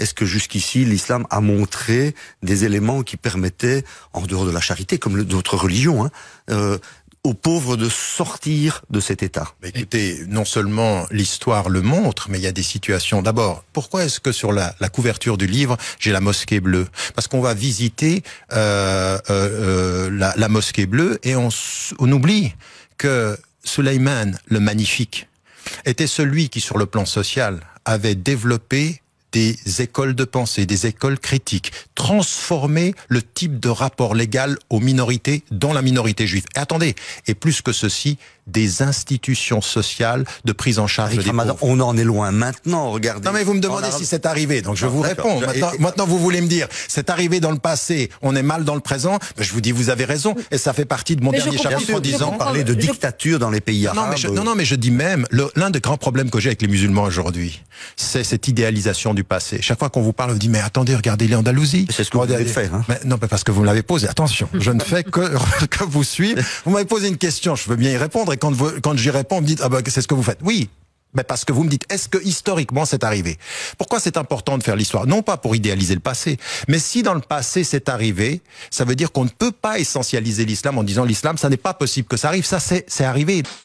Est-ce que jusqu'ici l'islam a montré des éléments qui permettaient, en dehors de la charité, comme d'autres religions, hein, euh, aux pauvres de sortir de cet état bah, Écoutez, non seulement l'histoire le montre, mais il y a des situations. D'abord, pourquoi est-ce que sur la, couverture du livre, j'ai la mosquée bleue Parce qu'on va visiter euh, euh, la, mosquée bleue et on, on oublie que Suleiman le Magnifique était celui qui, sur le plan social, avait développé des écoles de pensée, des écoles critiques, transformer le type de rapport légal aux minorités dans la minorité juive. Et attendez, et plus que ceci, des institutions sociales de prise en charge des On en est loin maintenant, regardez. Non mais vous me demandez si c'est arrivé, donc je ah, vous réponds. Maintenant, vous voulez me dire, c'est arrivé dans le passé, on est mal dans le présent, ben, je vous dis vous avez raison, et ça fait partie de mon dernier chapitre disant... parler de dictature dans les pays non, non, mais je dis même, l'un des grands problèmes que j'ai avec les musulmans aujourd'hui, c'est cette idéalisation du passé. Chaque fois qu'on vous parle, on vous dit mais attendez, regardez l'Andalousie, c'est ce que vous fait. Hein. non, mais parce que vous me l'avez posé. Attention, je ne fais que, que vous suivre. Vous m'avez posé une question, je veux bien y répondre. Et quand, quand j'y réponds, vous me dites, ah ben, c'est ce que vous faites. Oui, mais parce que vous me dites, est-ce que historiquement c'est arrivé Pourquoi c'est important de faire l'histoire Non pas pour idéaliser le passé, mais si dans le passé c'est arrivé, ça veut dire qu'on ne peut pas essentialiser l'islam en disant l'islam, ça n'est pas possible que ça arrive, ça c'est arrivé.